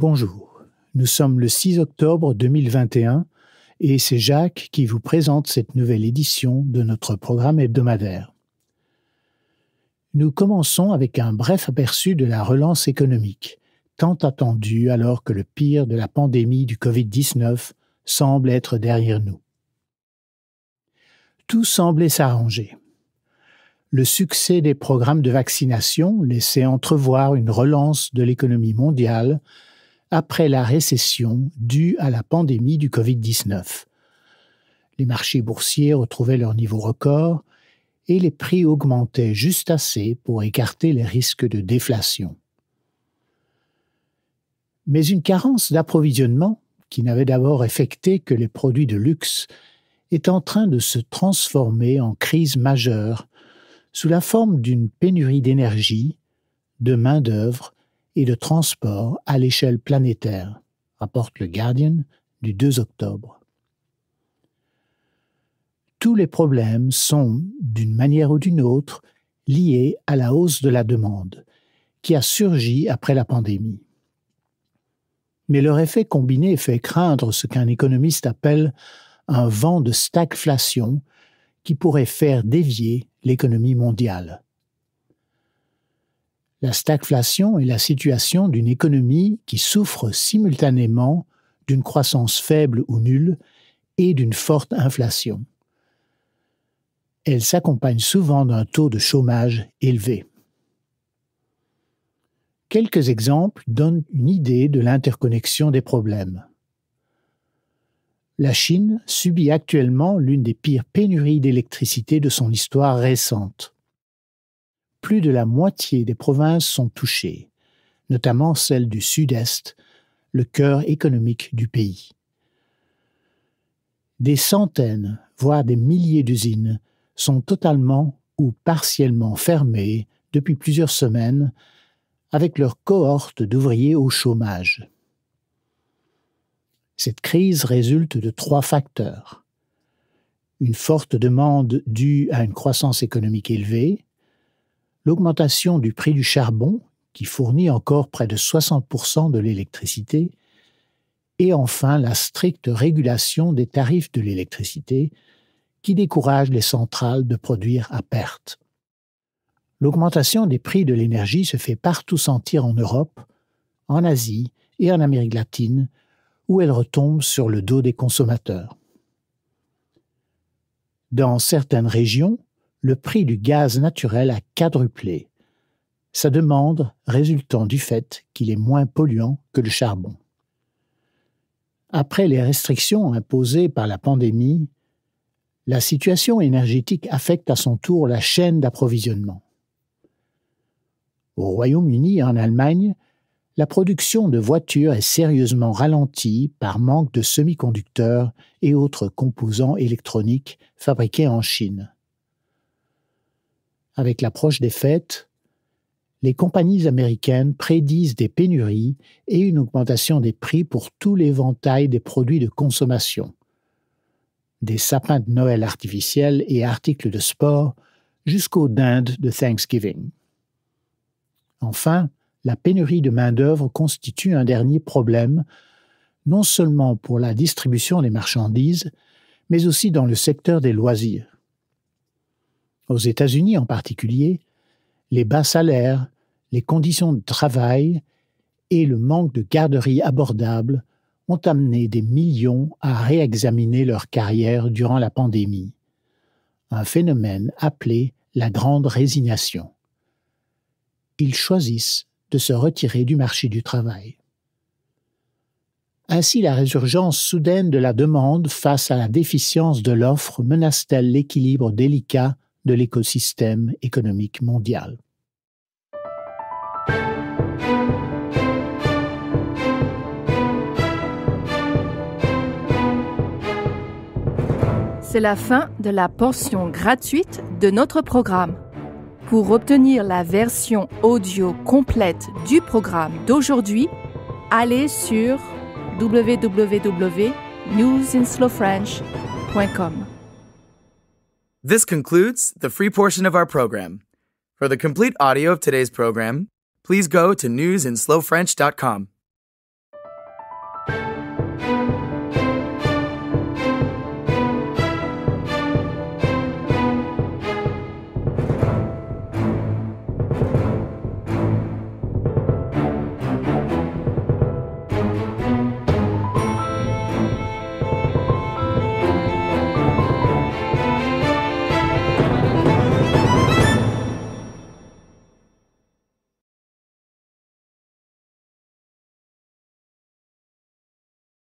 Bonjour, nous sommes le 6 octobre 2021 et c'est Jacques qui vous présente cette nouvelle édition de notre programme hebdomadaire. Nous commençons avec un bref aperçu de la relance économique, tant attendue alors que le pire de la pandémie du Covid-19 semble être derrière nous. Tout semblait s'arranger. Le succès des programmes de vaccination laissait entrevoir une relance de l'économie mondiale après la récession due à la pandémie du Covid-19. Les marchés boursiers retrouvaient leur niveau record et les prix augmentaient juste assez pour écarter les risques de déflation. Mais une carence d'approvisionnement, qui n'avait d'abord affecté que les produits de luxe, est en train de se transformer en crise majeure sous la forme d'une pénurie d'énergie, de main-d'œuvre et de transport à l'échelle planétaire, rapporte le Guardian du 2 octobre. Tous les problèmes sont, d'une manière ou d'une autre, liés à la hausse de la demande, qui a surgi après la pandémie. Mais leur effet combiné fait craindre ce qu'un économiste appelle un vent de stagflation qui pourrait faire dévier l'économie mondiale la stagflation est la situation d'une économie qui souffre simultanément d'une croissance faible ou nulle et d'une forte inflation. Elle s'accompagne souvent d'un taux de chômage élevé. Quelques exemples donnent une idée de l'interconnexion des problèmes. La Chine subit actuellement l'une des pires pénuries d'électricité de son histoire récente plus de la moitié des provinces sont touchées, notamment celle du Sud-Est, le cœur économique du pays. Des centaines, voire des milliers d'usines sont totalement ou partiellement fermées depuis plusieurs semaines avec leur cohorte d'ouvriers au chômage. Cette crise résulte de trois facteurs. Une forte demande due à une croissance économique élevée, L'augmentation du prix du charbon, qui fournit encore près de 60% de l'électricité, et enfin la stricte régulation des tarifs de l'électricité, qui décourage les centrales de produire à perte. L'augmentation des prix de l'énergie se fait partout sentir en Europe, en Asie et en Amérique latine, où elle retombe sur le dos des consommateurs. Dans certaines régions, le prix du gaz naturel a quadruplé, sa demande résultant du fait qu'il est moins polluant que le charbon. Après les restrictions imposées par la pandémie, la situation énergétique affecte à son tour la chaîne d'approvisionnement. Au Royaume-Uni et en Allemagne, la production de voitures est sérieusement ralentie par manque de semi-conducteurs et autres composants électroniques fabriqués en Chine avec l'approche des fêtes, les compagnies américaines prédisent des pénuries et une augmentation des prix pour tout l'éventail des produits de consommation. Des sapins de Noël artificiels et articles de sport jusqu'aux dindes de Thanksgiving. Enfin, la pénurie de main-d'œuvre constitue un dernier problème, non seulement pour la distribution des marchandises, mais aussi dans le secteur des loisirs aux États-Unis en particulier, les bas salaires, les conditions de travail et le manque de garderies abordables ont amené des millions à réexaminer leur carrière durant la pandémie, un phénomène appelé la grande résignation. Ils choisissent de se retirer du marché du travail. Ainsi, la résurgence soudaine de la demande face à la déficience de l'offre menace-t-elle l'équilibre délicat de l'écosystème économique mondial. C'est la fin de la portion gratuite de notre programme. Pour obtenir la version audio complète du programme d'aujourd'hui, allez sur www.newsinslowfrench.com. This concludes the free portion of our program. For the complete audio of today's program, please go to newsinslowfrench.com.